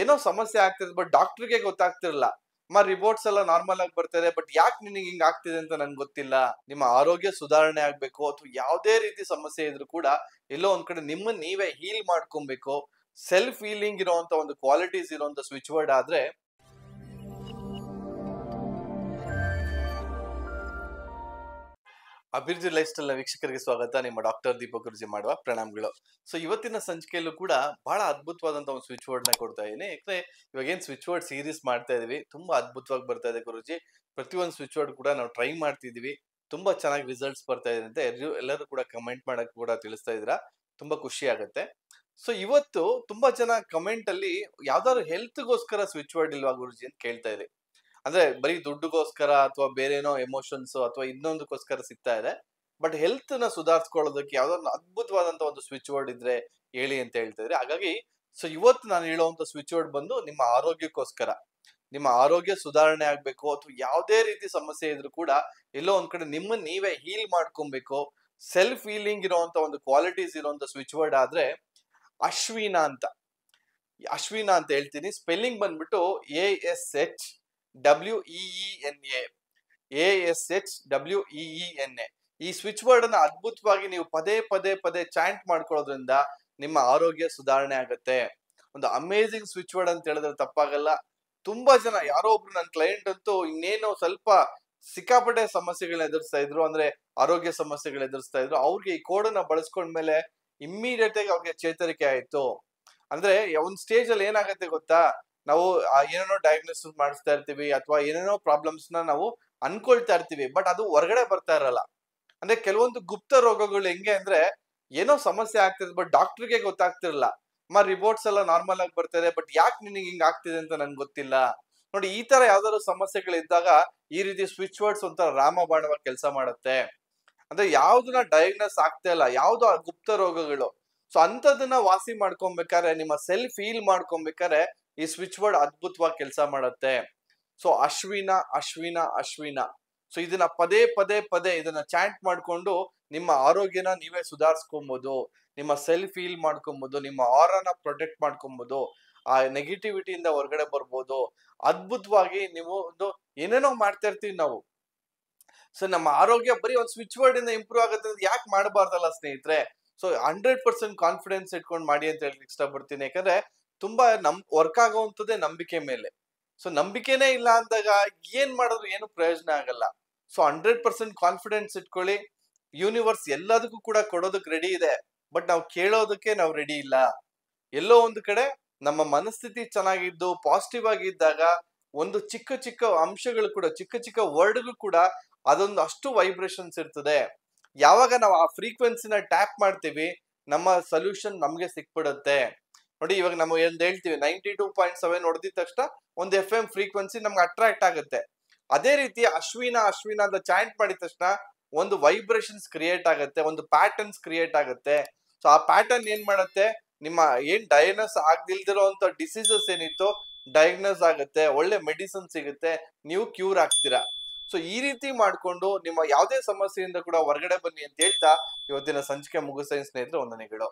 ಏನೋ ಸಮಸ್ಯೆ ಆಗ್ತಿದೆ ಬಟ್ ಡಾಕ್ಟರ್ಗೆ ಗೊತ್ತಾಗ್ತಿರಲ್ಲ ಮ ರಿಪೋರ್ಟ್ಸ್ ಎಲ್ಲ ನಾರ್ಮಲ್ ಆಗಿ ಬರ್ತಿದೆ ಬಟ್ ಯಾಕೆ ನಿನಗೆ ಹಿಂಗ್ ಆಗ್ತಿದೆ ಅಂತ ನನ್ಗೆ ಗೊತ್ತಿಲ್ಲ ನಿಮ್ಮ ಆರೋಗ್ಯ ಸುಧಾರಣೆ ಆಗ್ಬೇಕು ಅಥವಾ ಯಾವುದೇ ರೀತಿ ಸಮಸ್ಯೆ ಇದ್ರೂ ಕೂಡ ಎಲ್ಲೋ ಒಂದ್ ಕಡೆ ನಿಮ್ಮ ನೀವೇ ಹೀಲ್ ಮಾಡ್ಕೊಬೇಕು ಸೆಲ್ಫ್ ಹೀಲಿಂಗ್ ಇರುವಂತ ಒಂದು ಕ್ವಾಲಿಟೀಸ್ ಇರುವಂತ ಸ್ವಿಚ್ ವರ್ಡ್ ಆದ್ರೆ ಅಭಿವೃದ್ಧಿ ಲೈಫ್ ಸ್ಟೈಲ್ ನ ವೀಕ್ಷಕರಿಗೆ ಸ್ವಾಗತ ನಿಮ್ಮ ಡಾಕ್ಟರ್ ದೀಪಕ್ ಗುರುಜಿ ಮಾಡುವ ಪ್ರಣಾಮಗಳು ಸೊ ಇವತ್ತಿನ ಸಂಚಿಕೆಯಲ್ಲೂ ಕೂಡ ಬಹಳ ಅದ್ಭುತವಾದಂತಹ ಒಂದು ಸ್ವಿಚ್ ವರ್ಡ್ ನ ಕೊಡ್ತಾ ಇದ್ದೀನಿ ಯಾಕಂದ್ರೆ ಇವಾಗ ಏನ್ ಸ್ವಿಚ್ ವರ್ಡ್ ಸೀರೀಸ್ ಮಾಡ್ತಾ ಇದೀವಿ ತುಂಬಾ ಅದ್ಭುತವಾಗಿ ಬರ್ತಾ ಇದೆ ಗುರುಜಿ ಪ್ರತಿಯೊಂದು ಸ್ವಿಚ್ ವರ್ಡ್ ಕೂಡ ನಾವು ಟ್ರೈ ಇದೀವಿ ತುಂಬಾ ಚೆನ್ನಾಗಿ ರಿಸಲ್ಟ್ಸ್ ಬರ್ತಾ ಇದೆ ಅಂತ ಎಲ್ಲರೂ ಕೂಡ ಕಮೆಂಟ್ ಮಾಡಕ್ ಕೂಡ ತಿಳಿಸ್ತಾ ಇದ್ರ ತುಂಬಾ ಖುಷಿ ಆಗುತ್ತೆ ಸೊ ಇವತ್ತು ತುಂಬಾ ಜನ ಕಮೆಂಟ್ ಅಲ್ಲಿ ಯಾವ್ದಾದ್ರು ಹೆಲ್ತ್ಗೋಸ್ಕರ ಸ್ವಿಚ್ ವರ್ಡ್ ಇಲ್ವಾ ಗುರುಜಿ ಅಂತ ಕೇಳ್ತಾ ಇದೆ ಅಂದ್ರೆ ಬರೀ ದುಡ್ಡುಗೋಸ್ಕರ ಅಥವಾ ಏನೋ ಎಮೋಷನ್ಸ್ ಅಥವಾ ಇನ್ನೊಂದಕ್ಕೋಸ್ಕರ ಸಿಗ್ತಾ ಇದೆ ಬಟ್ ಹೆಲ್ತ್ ನ ಸುಧಾರಿಸ್ಕೊಳ್ಳೋದಕ್ಕೆ ಯಾವ್ದೋ ಅದ್ಭುತವಾದಂತ ಒಂದು ಸ್ವಿಚ್ ವರ್ಡ್ ಇದ್ರೆ ಹೇಳಿ ಅಂತ ಹೇಳ್ತಾ ಇದ್ರೆ ಹಾಗಾಗಿ ಸೊ ಇವತ್ತು ನಾನು ಹೇಳುವಂತ ಸ್ವಿಚ್ ವರ್ಡ್ ಬಂದು ನಿಮ್ಮ ಆರೋಗ್ಯಕ್ಕೋಸ್ಕರ ನಿಮ್ಮ ಆರೋಗ್ಯ ಸುಧಾರಣೆ ಆಗ್ಬೇಕು ಅಥವಾ ಯಾವುದೇ ರೀತಿ ಸಮಸ್ಯೆ ಇದ್ರೂ ಕೂಡ ಎಲ್ಲೋ ಒಂದ್ ಕಡೆ ನಿಮ್ಮನ್ನ ನೀವೇ ಹೀಲ್ ಮಾಡ್ಕೊಬೇಕು ಸೆಲ್ಫ್ ಹೀಲಿಂಗ್ ಇರುವಂತ ಒಂದು ಕ್ವಾಲಿಟೀಸ್ ಇರುವಂತ ಸ್ವಿಚ್ ವರ್ಡ್ ಆದ್ರೆ ಅಶ್ವಿನ ಅಂತ ಅಶ್ವಿನ ಅಂತ ಹೇಳ್ತೀನಿ ಸ್ಪೆಲ್ಲಿಂಗ್ ಬಂದ್ಬಿಟ್ಟು A S H W E E N A S H W E E N ಎ ಈ ಸ್ವಿಚ್ ವರ್ಡ್ ಅನ್ನ ಅದ್ಭುತವಾಗಿ ನೀವು ಪದೇ ಪದೇ ಪದೇ ಚಾಂಟ್ ಮಾಡ್ಕೊಳ್ಳೋದ್ರಿಂದ ನಿಮ್ಮ ಆರೋಗ್ಯ ಸುಧಾರಣೆ ಆಗುತ್ತೆ ಒಂದು ಅಮೇಜಿಂಗ್ ಸ್ವಿಚ್ ವರ್ಡ್ ಅಂತ ಹೇಳಿದ್ರೆ ತಪ್ಪಾಗಲ್ಲ ತುಂಬಾ ಜನ ಯಾರೋ ಒಬ್ರು ನನ್ನ ಕ್ಲೈಂಟ್ ಅಂತೂ ಇನ್ನೇನೋ ಸ್ವಲ್ಪ ಸಿಕ್ಕಾಪಟ್ಟೆ ಸಮಸ್ಯೆಗಳನ್ನ ಎದುರಿಸ್ತಾ ಇದ್ರು ಅಂದ್ರೆ ಆರೋಗ್ಯ ಸಮಸ್ಯೆಗಳು ಎದುರಿಸ್ತಾ ಇದ್ರು ಅವ್ರಿಗೆ ಈ ಕೋಡ್ ಕೋಡನ್ನ ಬಳಸ್ಕೊಂಡ್ಮೇಲೆ ಇಮ್ಮಿಡಿಯೇಟ್ ಆಗಿ ಅವ್ರಿಗೆ ಚೇತರಿಕೆ ಆಯ್ತು ಅಂದ್ರೆ ಒಂದ್ ಸ್ಟೇಜ್ ಅಲ್ಲಿ ಏನಾಗತ್ತೆ ಗೊತ್ತಾ ನಾವು ಏನೇನೋ ಡಯಾಗ್ನೋಸಿಸ್ ಮಾಡಿಸ್ತಾ ಇರ್ತೀವಿ ಅಥವಾ ಏನೇನೋ ಪ್ರಾಬ್ಲಮ್ಸ್ನ ನಾವು ಅನ್ಕೊಳ್ತಾ ಇರ್ತೀವಿ ಬಟ್ ಅದು ಹೊರಗಡೆ ಬರ್ತಾ ಇರಲ್ಲ ಅಂದ್ರೆ ಕೆಲವೊಂದು ಗುಪ್ತ ರೋಗಗಳು ಹೆಂಗೆ ಅಂದ್ರೆ ಏನೋ ಸಮಸ್ಯೆ ಆಗ್ತಿದೆ ಬಟ್ ಡಾಕ್ಟರ್ಗೆ ಗೊತ್ತಾಗ್ತಿರಲ್ಲ ಅಮ್ಮ ರಿಪೋರ್ಟ್ಸ್ ಎಲ್ಲ ನಾರ್ಮಲ್ ಆಗಿ ಇದೆ ಬಟ್ ಯಾಕೆ ನಿನಗೆ ಹಿಂಗ್ ಆಗ್ತಿದೆ ಅಂತ ನನ್ಗೆ ಗೊತ್ತಿಲ್ಲ ನೋಡಿ ಈ ತರ ಯಾವ್ದಾದ್ರು ಇದ್ದಾಗ ಈ ರೀತಿ ಸ್ವಿಚ್ ವರ್ಡ್ಸ್ ಒಂಥರ ರಾಮಬಾಣವಾಗಿ ಕೆಲಸ ಮಾಡುತ್ತೆ ಅಂದ್ರೆ ಯಾವ್ದನ್ನ ಡಯಾಗ್ನೋಸ್ ಆಗ್ತಾ ಇಲ್ಲ ಯಾವ್ದು ಗುಪ್ತ ರೋಗಗಳು ಸೊ ಅಂಥದನ್ನ ವಾಸಿ ಮಾಡ್ಕೊಬೇಕಾದ್ರೆ ನಿಮ್ಮ ಸೆಲ್ಫ್ ಫೀಲ್ ಮಾಡ್ಕೊಬೇಕಾದ್ರೆ ಈ ಸ್ವಿಚ್ ವರ್ಡ್ ಅದ್ಭುತವಾಗಿ ಕೆಲಸ ಮಾಡುತ್ತೆ ಸೊ ಅಶ್ವಿನ ಅಶ್ವಿನ ಅಶ್ವಿನ ಸೊ ಇದನ್ನ ಪದೇ ಪದೇ ಪದೇ ಇದನ್ನ ಚಾಂಟ್ ಮಾಡಿಕೊಂಡು ನಿಮ್ಮ ಆರೋಗ್ಯನ ನೀವೇ ಸುಧಾರಿಸ್ಕೊಂಬೋದು ನಿಮ್ಮ ಸೆಲ್ಫ್ ಫೀಲ್ ಮಾಡ್ಕೊಂಬೋದು ನಿಮ್ಮ ಆರನ ಪ್ರೊಟೆಕ್ಟ್ ಮಾಡ್ಕೊಂಬೋದು ಆ ನೆಗೆಟಿವಿಟಿಯಿಂದ ಹೊರಗಡೆ ಬರ್ಬೋದು ಅದ್ಭುತವಾಗಿ ನೀವು ಒಂದು ಏನೇನೋ ಮಾಡ್ತಾ ಇರ್ತೀವಿ ನಾವು ಸೊ ನಮ್ಮ ಆರೋಗ್ಯ ಬರೀ ಒಂದು ಸ್ವಿಚ್ ವರ್ಡ್ ಇಂದ ಇಂಪ್ರೂವ್ ಆಗುತ್ತೆ ಯಾಕೆ ಮಾಡಬಾರ್ದಲ್ಲ ಸ್ನೇಹಿತರೆ ಸೊ ಹಂಡ್ರೆಡ್ ಪರ್ಸೆಂಟ್ ಕಾನ್ಫಿಡೆನ್ಸ್ ಇಟ್ಕೊಂಡು ಮಾಡಿ ಅಂತ ಹೇಳಿ ಇಷ್ಟಪಡ್ತೀನಿ ಯಾಕಂದ್ರೆ ತುಂಬಾ ನಮ್ ವರ್ಕ್ ಆಗೋವಂಥದ್ದೇ ನಂಬಿಕೆ ಮೇಲೆ ಸೊ ನಂಬಿಕೆನೇ ಇಲ್ಲ ಅಂದಾಗ ಏನ್ ಮಾಡಿದ್ರು ಏನು ಪ್ರಯೋಜನ ಆಗಲ್ಲ ಸೊ ಹಂಡ್ರೆಡ್ ಪರ್ಸೆಂಟ್ ಕಾನ್ಫಿಡೆನ್ಸ್ ಇಟ್ಕೊಳ್ಳಿ ಯೂನಿವರ್ಸ್ ಎಲ್ಲದಕ್ಕೂ ಕೂಡ ಕೊಡೋದಕ್ಕೆ ರೆಡಿ ಇದೆ ಬಟ್ ನಾವು ಕೇಳೋದಕ್ಕೆ ನಾವು ರೆಡಿ ಇಲ್ಲ ಎಲ್ಲೋ ಒಂದು ಕಡೆ ನಮ್ಮ ಮನಸ್ಥಿತಿ ಚೆನ್ನಾಗಿದ್ದು ಪಾಸಿಟಿವ್ ಆಗಿದ್ದಾಗ ಒಂದು ಚಿಕ್ಕ ಚಿಕ್ಕ ಅಂಶಗಳು ಕೂಡ ಚಿಕ್ಕ ಚಿಕ್ಕ ವರ್ಡ್ಗಳು ಕೂಡ ಅದೊಂದು ಅಷ್ಟು ವೈಬ್ರೇಷನ್ಸ್ ಇರ್ತದೆ ಯಾವಾಗ ನಾವು ಆ ಫ್ರೀಕ್ವೆನ್ಸಿನ ಟ್ಯಾಪ್ ಮಾಡ್ತೀವಿ ನಮ್ಮ ಸೊಲ್ಯೂಷನ್ ನಮಗೆ ಸಿಕ್ಬಿಡುತ್ತೆ ನೋಡಿ ಇವಾಗ ನಾವು ಏನ್ ಹೇಳ್ತೀವಿ ನೈಂಟಿ ಟೂ ಪಾಯಿಂಟ್ ಸೆವೆನ್ ಹೊಡೆದಿದ ತಕ್ಷಣ ಒಂದು ಎಫ್ ಎಂ ಫ್ರೀಕ್ವೆನ್ಸಿ ನಮ್ಗೆ ಅಟ್ರಾಕ್ಟ್ ಆಗುತ್ತೆ ಅದೇ ರೀತಿ ಅಶ್ವಿನ ಅಶ್ವಿನ ಅಂತ ಚಾಂಟ್ ಮಾಡಿದ ತಕ್ಷಣ ಒಂದು ವೈಬ್ರೇಷನ್ಸ್ ಕ್ರಿಯೇಟ್ ಆಗುತ್ತೆ ಒಂದು ಪ್ಯಾಟರ್ನ್ಸ್ ಕ್ರಿಯೇಟ್ ಆಗುತ್ತೆ ಸೊ ಆ ಪ್ಯಾಟರ್ನ್ ಏನ್ ಮಾಡುತ್ತೆ ನಿಮ್ಮ ಏನ್ ಡಯಾಗ್ನೋಸ್ ಆಗದಿಲ್ದಿರೋ ಅಂತ ಡಿಸೀಸಸ್ ಏನಿತ್ತು ಡಯಾಗ್ನೋಸ್ ಆಗುತ್ತೆ ಒಳ್ಳೆ ಮೆಡಿಸಿನ್ ಸಿಗುತ್ತೆ ನೀವು ಕ್ಯೂರ್ ಆಗ್ತೀರಾ ಸೊ ಈ ರೀತಿ ಮಾಡಿಕೊಂಡು ನಿಮ್ಮ ಯಾವುದೇ ಸಮಸ್ಯೆಯಿಂದ ಕೂಡ ಹೊರಗಡೆ ಬನ್ನಿ ಅಂತ ಹೇಳ್ತಾ ಇವತ್ತಿನ ಸಂಚಿಕೆ ಮುಗಿಸ್ತೇನೆ ಸ್ನೇಹಿತರು ಒಂದನೆಗಳು